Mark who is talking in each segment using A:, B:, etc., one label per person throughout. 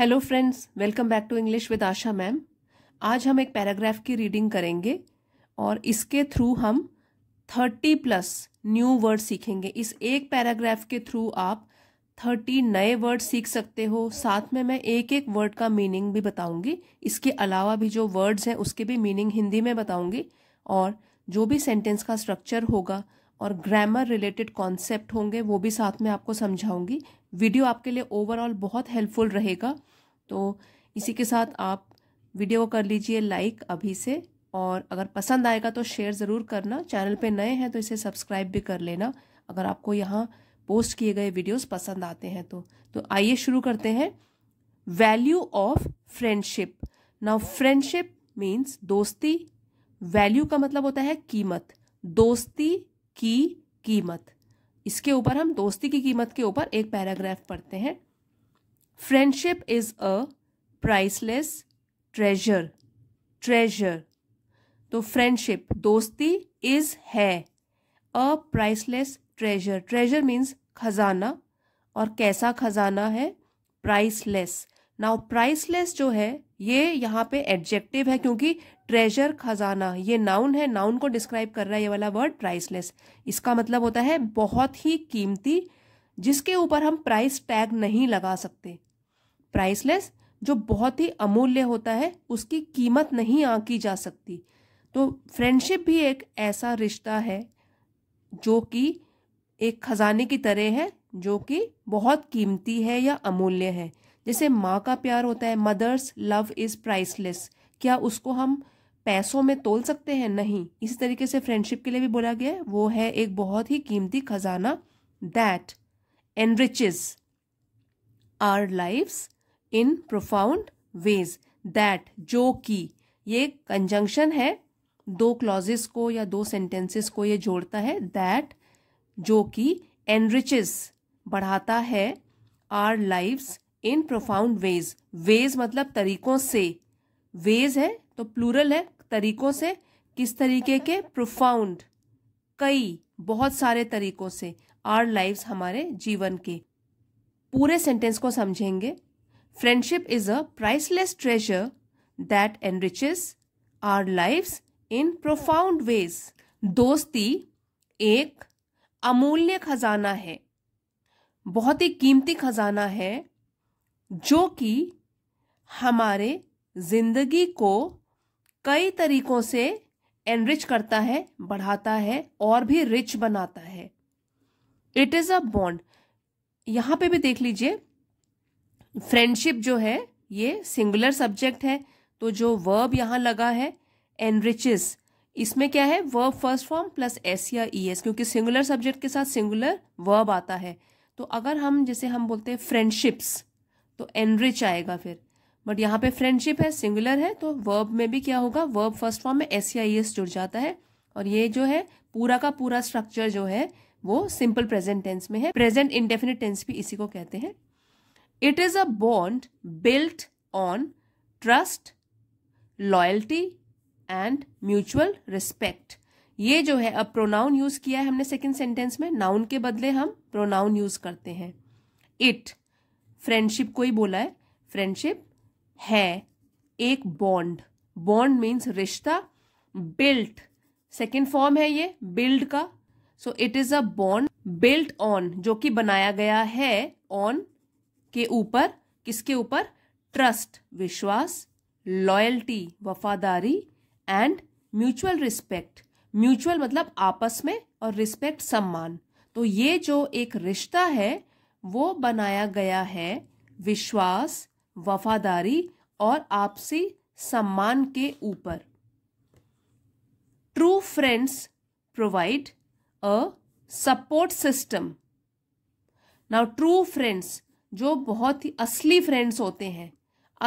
A: Hello friends welcome back to English with Asha ma'am आज हम एक पैराग्राफ की रीडिंग करेंगे और इसके थ्रू हम थर्टी प्लस न्यू वर्ड सीखेंगे इस एक पैराग्राफ के थ्रू आप थर्टी नए वर्ड सीख सकते हो साथ में मैं एक एक वर्ड का मीनिंग भी बताऊंगी इसके अलावा भी जो वर्ड्स हैं उसके भी मीनिंग हिंदी में बताऊंगी और जो भी सेंटेंस का स्ट्रक्चर होगा और ग्रामर रिलेटेड कॉन्सेप्ट होंगे वो भी साथ में आपको समझाऊंगी वीडियो आपके लिए ओवरऑल बहुत हेल्पफुल रहेगा तो इसी के साथ आप वीडियो को कर लीजिए लाइक अभी से और अगर पसंद आएगा तो शेयर ज़रूर करना चैनल पे नए हैं तो इसे सब्सक्राइब भी कर लेना अगर आपको यहाँ पोस्ट किए गए वीडियोस पसंद आते हैं तो तो आइए शुरू करते हैं value of friendship now friendship means दोस्ती वैल्यू का मतलब होता है कीमत दोस्ती की कीमत इसके ऊपर हम दोस्ती की कीमत के ऊपर एक पैराग्राफ पढ़ते हैं friendship is a priceless treasure treasure तो फ्रेंडशिप दोस्ती इज है a priceless treasure treasure means खजाना और कैसा खजाना है प्राइसलेस नाउ प्राइसलेस जो है ये यहाँ पे एडजेक्टिव है क्योंकि ट्रेजर खजाना ये नाउन है नाउन को डिस्क्राइब कर रहा है ये वाला वर्ड प्राइसलेस इसका मतलब होता है बहुत ही कीमती जिसके ऊपर हम प्राइस टैग नहीं लगा सकते प्राइसलेस जो बहुत ही अमूल्य होता है उसकी कीमत नहीं आंकी जा सकती तो फ्रेंडशिप भी एक ऐसा रिश्ता है जो कि एक खजाने की तरह है जो कि बहुत कीमती है या अमूल्य है जैसे माँ का प्यार होता है मदर्स लव इज़ प्राइसलेस क्या उसको हम पैसों में तोल सकते हैं नहीं इसी तरीके से फ्रेंडशिप के लिए भी बोला गया है वो है एक बहुत ही कीमती खजाना that enriches our lives in profound ways that जो कि ये कंजंक्शन है दो क्लॉजेस को या दो सेंटेंसेस को ये जोड़ता है दैट जो कि एनरिचेस बढ़ाता है our lives in profound ways ways मतलब तरीकों से वेज है तो प्लूरल है तरीकों से किस तरीके के प्रोफाउंड कई बहुत सारे तरीकों से आर लाइव्स हमारे जीवन के पूरे सेंटेंस को समझेंगे friendship is a priceless treasure that enriches our lives in profound ways दोस्ती एक अमूल्य खजाना है बहुत ही कीमती खजाना है जो कि हमारे ज़िंदगी को कई तरीक़ों से एनरिच करता है बढ़ाता है और भी रिच बनाता है इट इज़ अ बॉन्ड यहां पे भी देख लीजिए फ्रेंडशिप जो है ये सिंगुलर सब्जेक्ट है तो जो वर्ब यहां लगा है एनरिचेस इसमें क्या है verb first form plus s या ई e एस क्योंकि सिंगुलर सब्जेक्ट के साथ सिंगुलर वर्ब आता है तो अगर हम जैसे हम बोलते हैं फ्रेंडशिप्स तो एनरिच आएगा फिर बट यहाँ पे फ्रेंडशिप है सिंगुलर है तो वर्ब में भी क्या होगा वर्ब फर्स्ट फॉर्म में एस सी आई एस जुड़ जाता है और ये जो है पूरा का पूरा स्ट्रक्चर जो है वो सिंपल प्रेजेंट टेंस में है प्रेजेंट इंडेफिनिट टेंस भी इसी को कहते हैं it is a bond built on trust loyalty and mutual respect ये जो है अब प्रोनाउन यूज किया है हमने सेकेंड सेंटेंस में नाउन के बदले हम प्रोनाउन यूज करते हैं इट फ्रेंडशिप को ही बोला है फ्रेंडशिप है एक बॉन्ड बॉन्ड मीन्स रिश्ता बिल्ट सेकेंड फॉर्म है ये बिल्ड का so it is a bond built on जो कि बनाया गया है ऑन के ऊपर किसके ऊपर ट्रस्ट विश्वास लॉयल्टी वफादारी एंड म्यूचुअल रिस्पेक्ट म्यूचुअल मतलब आपस में और रिस्पेक्ट सम्मान तो ये जो एक रिश्ता है वो बनाया गया है विश्वास वफादारी और आपसी सम्मान के ऊपर true friends provide a support system now true friends जो बहुत ही असली फ्रेंड्स होते हैं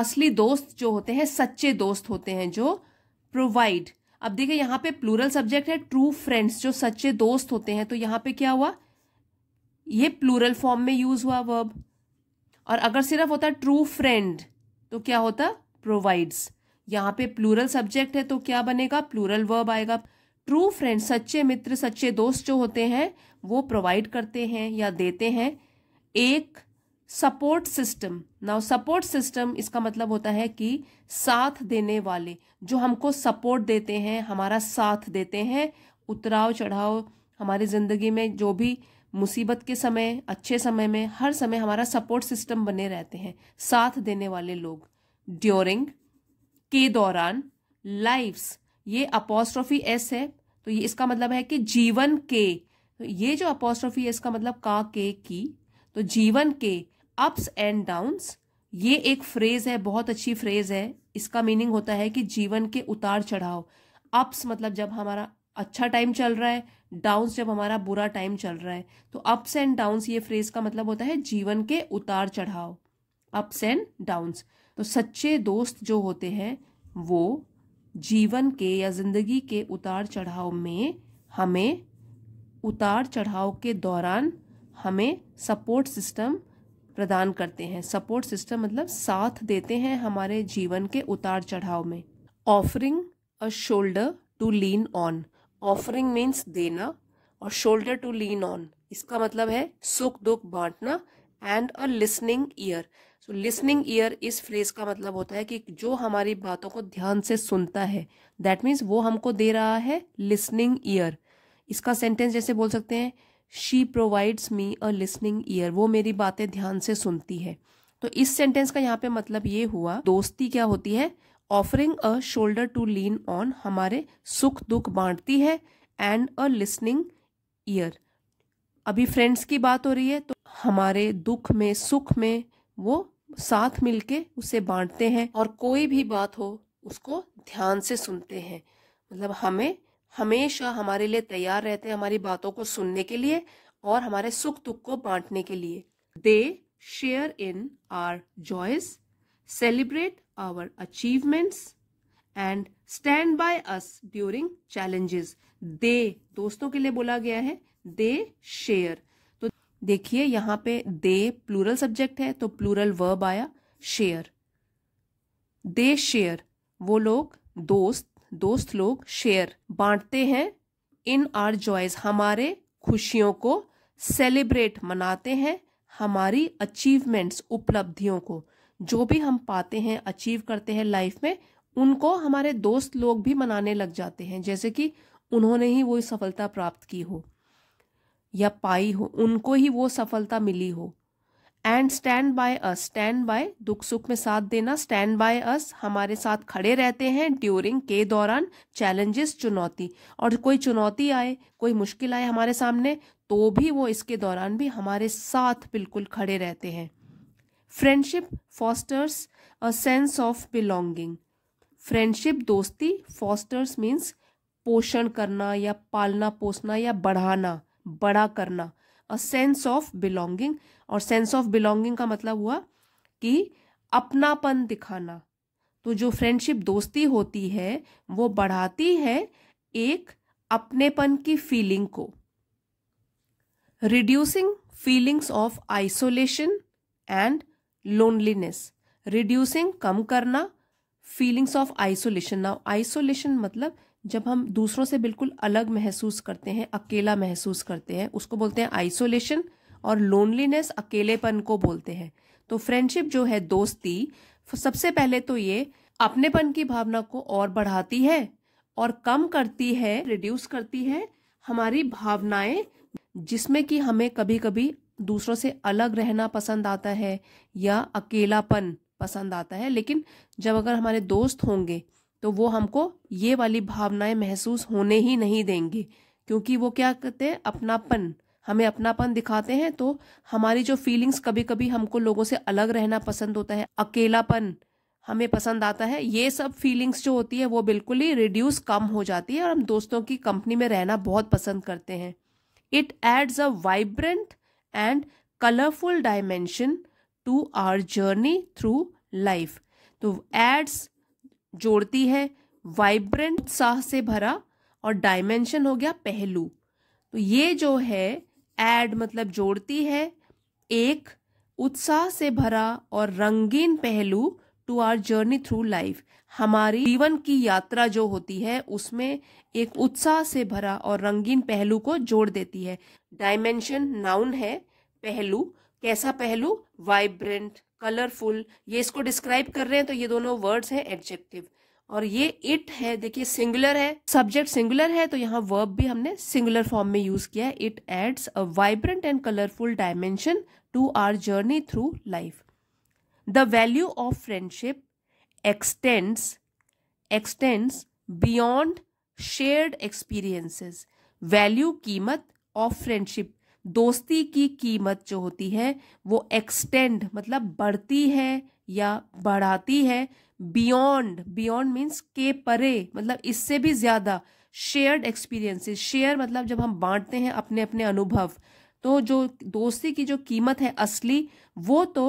A: असली दोस्त जो होते हैं सच्चे दोस्त होते हैं जो प्रोवाइड अब देखिए यहां पे प्लूरल सब्जेक्ट है ट्रू फ्रेंड्स जो सच्चे दोस्त होते हैं तो यहां पे क्या हुआ ये प्लूरल फॉर्म में यूज हुआ वर्ब और अगर सिर्फ होता ट्रू फ्रेंड तो क्या होता प्रोवाइड्स यहाँ पे प्लूरल सब्जेक्ट है तो क्या बनेगा प्लूरल वर्ब आएगा ट्रू फ्रेंड सच्चे मित्र सच्चे दोस्त जो होते हैं वो प्रोवाइड करते हैं या देते हैं एक support system now support system इसका मतलब होता है कि साथ देने वाले जो हमको सपोर्ट देते हैं हमारा साथ देते हैं उतराव चढ़ाव हमारी ज़िंदगी में जो भी मुसीबत के समय अच्छे समय में हर समय हमारा सपोर्ट सिस्टम बने रहते हैं साथ देने वाले लोग ड्योरिंग के दौरान लाइफ्स ये अपोस्ट्रोफी एस है तो ये इसका मतलब है कि जीवन के तो ये जो अपोस्ट्रोफी है इसका मतलब का के की तो जीवन के अप्स एंड डाउन्स ये एक फ्रेज है बहुत अच्छी फ्रेज है इसका मीनिंग होता है कि जीवन के उतार चढ़ाव अप्स मतलब जब हमारा अच्छा टाइम चल रहा है डाउन्स जब हमारा बुरा टाइम चल रहा है तो अप्स एंड डाउन्स ये फ्रेज का मतलब होता है जीवन के उतार चढ़ाव अप्स एंड डाउन्स तो सच्चे दोस्त जो होते हैं वो जीवन के या जिंदगी के उतार चढ़ाव में हमें उतार चढ़ाव के दौरान हमें सपोर्ट सिस्टम प्रदान करते हैं सपोर्ट सिस्टम मतलब साथ देते हैं हमारे जीवन के उतार चढ़ाव में offering a shoulder to lean on offering means देना और शोल्डर टू लीन ऑन इसका मतलब है सुख दुख बांटना and a listening ear so listening ear इस फ्रेज का मतलब होता है कि जो हमारी बातों को ध्यान से सुनता है दैट मीन्स वो हमको दे रहा है लिसनिंग ईयर इसका सेंटेंस जैसे बोल सकते हैं she provides me a listening ear वो मेरी बातें ध्यान से सुनती है तो इस सेंटेंस का यहाँ पे मतलब ये हुआ दोस्ती क्या होती है offering a shoulder to lean on हमारे सुख दुख बांटती है एंड अ लिसनिंग ईयर अभी फ्रेंड्स की बात हो रही है तो हमारे दुख में सुख में वो साथ मिलके उसे बांटते हैं और कोई भी बात हो उसको ध्यान से सुनते हैं मतलब हमें हमेशा हमारे लिए तैयार रहते हैं हमारी बातों को सुनने के लिए और हमारे सुख दुख को बांटने के लिए they share in our joys celebrate our achievements and stand by us during challenges. They दोस्तों के लिए बोला गया है they share. तो देखिए यहाँ पे they plural subject है तो plural verb आया share. They share. वो लोग दोस्त दोस्त लोग share बांटते हैं इन आर जॉयज हमारे खुशियों को सेलिब्रेट मनाते हैं हमारी अचीवमेंट्स उपलब्धियों को जो भी हम पाते हैं अचीव करते हैं लाइफ में उनको हमारे दोस्त लोग भी मनाने लग जाते हैं जैसे कि उन्होंने ही वो सफलता प्राप्त की हो या पाई हो उनको ही वो सफलता मिली हो and stand by us stand by दुख सुख में साथ देना स्टैंड बाय अस हमारे साथ खड़े रहते हैं ड्यूरिंग के दौरान चैलेंजेस चुनौती और कोई चुनौती आए कोई मुश्किल आए हमारे सामने तो भी वो इसके दौरान भी हमारे साथ बिल्कुल खड़े रहते हैं friendship fosters a sense of belonging friendship दोस्ती फॉस्टर्स मीन्स पोषण करना या पालना पोसना या बढ़ाना बड़ा करना अ सेंस ऑफ बिलोंगिंग और सेंस ऑफ बिलोंगिंग का मतलब हुआ कि अपनापन दिखाना तो जो फ्रेंडशिप दोस्ती होती है वो बढ़ाती है एक अपनेपन की फीलिंग को reducing feelings of isolation and loneliness reducing कम करना फीलिंग्स ऑफ आइसोलेशन ना आइसोलेशन मतलब जब हम दूसरों से बिल्कुल अलग महसूस करते हैं अकेला महसूस करते हैं उसको बोलते हैं आइसोलेशन और लोनलीनेस अकेलेपन को बोलते हैं तो फ्रेंडशिप जो है दोस्ती सबसे पहले तो ये अपनेपन की भावना को और बढ़ाती है और कम करती है रिड्यूस करती है हमारी भावनाएं जिसमें कि हमें कभी कभी दूसरों से अलग रहना पसंद आता है या अकेलापन पसंद आता है लेकिन जब अगर हमारे दोस्त होंगे तो वो हमको ये वाली भावनाएं महसूस होने ही नहीं देंगे क्योंकि वो क्या करते हैं अपनापन हमें अपनापन दिखाते हैं तो हमारी जो फीलिंग्स कभी कभी हमको लोगों से अलग रहना पसंद होता है अकेलापन हमें पसंद आता है ये सब फीलिंग्स जो होती है वो बिल्कुल ही रिड्यूस कम हो जाती है और हम दोस्तों की कंपनी में रहना बहुत पसंद करते हैं it adds a vibrant and colourful dimension to our journey through life तो एड्स जोड़ती है वाइब्रेंट साह से भरा और डायमेंशन हो गया पहलू तो ये जो है एड मतलब जोड़ती है एक उत्साह से भरा और रंगीन पहलू to our journey through life हमारी जीवन की यात्रा जो होती है उसमें एक उत्साह से भरा और रंगीन पहलू को जोड़ देती है डायमेंशन नाउन है पहलू कैसा पहलू वाइब्रेंट कलरफुल ये इसको डिस्क्राइब कर रहे हैं तो ये दोनों वर्ड्स हैं एडजेक्टिव और ये इट है देखिए सिंगुलर है सब्जेक्ट सिंगुलर है तो यहाँ वर्ब भी हमने सिंगुलर फॉर्म में यूज किया है it adds a vibrant and colourful dimension to our journey through life the value of friendship extends extends beyond shared experiences value कीमत ऑफ फ्रेंडशिप दोस्ती की कीमत जो होती है वो एक्सटेंड मतलब बढ़ती है या बढ़ाती है बियॉन्ड बियॉन्ड मीन्स के परे मतलब इससे भी ज़्यादा शेयर्ड एक्सपीरियंसेस शेयर मतलब जब हम बांटते हैं अपने अपने अनुभव तो जो दोस्ती की जो कीमत है असली वो तो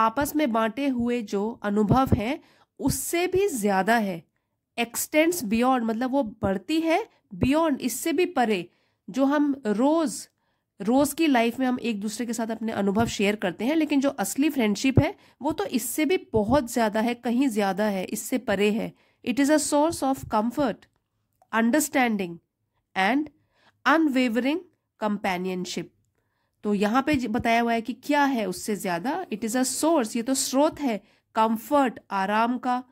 A: आपस में बांटे हुए जो अनुभव हैं उससे भी ज़्यादा है एक्सटेंड्स बियॉन्ड मतलब वो बढ़ती है बियॉन्ड इससे भी परे जो हम रोज़ रोज़ की लाइफ में हम एक दूसरे के साथ अपने अनुभव शेयर करते हैं लेकिन जो असली फ्रेंडशिप है वो तो इससे भी बहुत ज़्यादा है कहीं ज़्यादा है इससे परे है it is a source of comfort understanding and unwavering companionship तो यहाँ पे बताया हुआ है कि क्या है उससे ज्यादा इट इज अ सोर्स ये तो स्रोत है कंफर्ट आराम का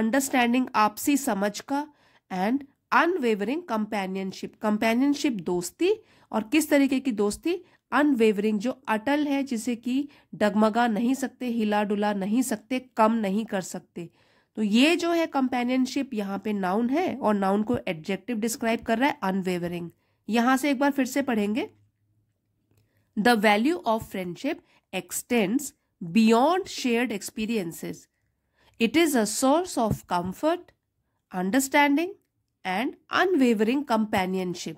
A: अंडरस्टैंडिंग आपसी समझ का एंड अनवेवरिंग कंपेनियनशिप कंपेनियनशिप दोस्ती और किस तरीके की दोस्ती अनवेवरिंग जो अटल है जिसे कि डगमगा नहीं सकते हिला डुला नहीं सकते कम नहीं कर सकते तो ये जो है कंपेनियनशिप यहाँ पे नाउन है और नाउन को एडजेक्टिव डिस्क्राइब कर रहा है अनवेवरिंग यहां से एक बार फिर से पढ़ेंगे the value of friendship extends beyond shared experiences it is a source of comfort understanding and unwavering companionship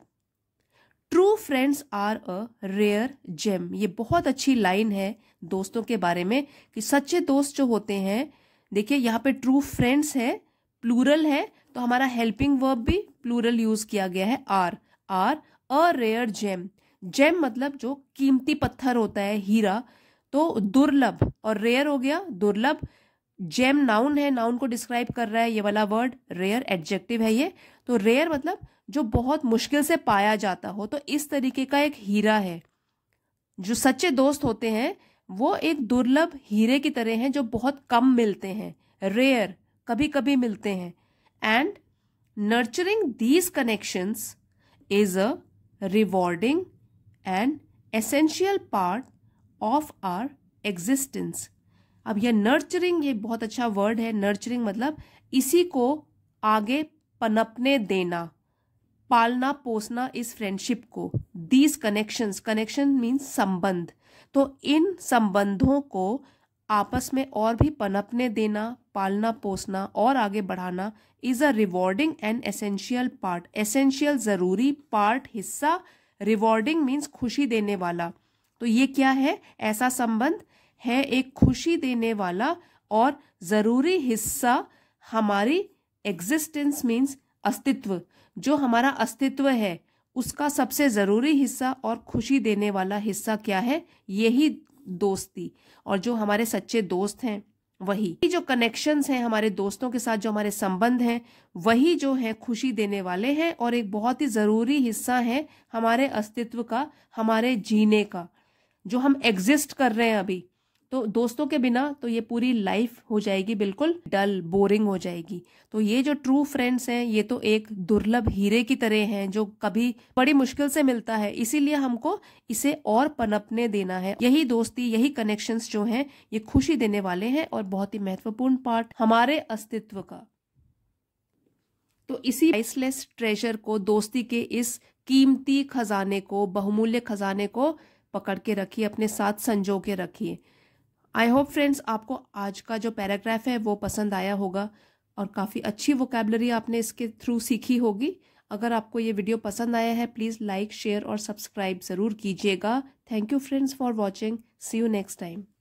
A: true friends are a rare gem ये बहुत अच्छी लाइन है दोस्तों के बारे में कि सच्चे दोस्त जो होते हैं देखिए यहाँ पे ट्रू फ्रेंड्स है प्लूरल है तो हमारा हेल्पिंग वर्ब भी प्लूरल यूज किया गया है are are a rare gem gem मतलब जो कीमती पत्थर होता है हीरा तो दुर्लभ और रेयर हो गया दुर्लभ जेम नाउन है नाउन को डिस्क्राइब कर रहा है ये वाला वर्ड रेयर एडजेक्टिव है ये तो रेयर मतलब जो बहुत मुश्किल से पाया जाता हो तो इस तरीके का एक हीरा है जो सच्चे दोस्त होते हैं वो एक दुर्लभ हीरे की तरह हैं जो बहुत कम मिलते हैं रेयर कभी कभी मिलते हैं and nurturing these connections is a rewarding and essential part of our existence अब यह नर्चरिंग ये बहुत अच्छा वर्ड है नर्चरिंग मतलब इसी को आगे पनपने देना पालना पोसना इस फ्रेंडशिप को दीज कनेक्शंस कनेक्शन मीन्स संबंध तो इन संबंधों को आपस में और भी पनपने देना पालना पोसना और आगे बढ़ाना is a rewarding and essential part essential जरूरी पार्ट हिस्सा रिवॉर्डिंग मीन्स खुशी देने वाला तो ये क्या है ऐसा संबंध है एक खुशी देने वाला और ज़रूरी हिस्सा हमारी एग्जिस्टेंस मीन्स अस्तित्व जो हमारा अस्तित्व है उसका सबसे ज़रूरी हिस्सा और खुशी देने वाला हिस्सा क्या है यही दोस्ती और जो हमारे सच्चे दोस्त हैं वही जो कनेक्शंस हैं हमारे दोस्तों के साथ जो हमारे संबंध हैं वही जो है खुशी देने वाले हैं और एक बहुत ही ज़रूरी हिस्सा है हमारे अस्तित्व का हमारे जीने का जो हम एग्जिस्ट कर रहे हैं अभी तो दोस्तों के बिना तो ये पूरी लाइफ हो जाएगी बिल्कुल डल बोरिंग हो जाएगी तो ये जो ट्रू फ्रेंड्स हैं ये तो एक दुर्लभ हीरे की तरह हैं जो कभी बड़ी मुश्किल से मिलता है इसीलिए हमको इसे और पनपने देना है यही दोस्ती यही कनेक्शन जो है ये खुशी देने वाले हैं और बहुत ही महत्वपूर्ण पार्ट हमारे अस्तित्व का तो इसी प्राइसलेस ट्रेजर को दोस्ती के इस कीमती खजाने को बहुमूल्य खजाने को पकड़ के रखिए अपने साथ संजो के रखिए आई होप फ्रेंड्स आपको आज का जो पैराग्राफ है वो पसंद आया होगा और काफ़ी अच्छी वोकेबलरी आपने इसके थ्रू सीखी होगी अगर आपको ये वीडियो पसंद आया है प्लीज़ लाइक शेयर और सब्सक्राइब ज़रूर कीजिएगा thank you friends for watching see you next time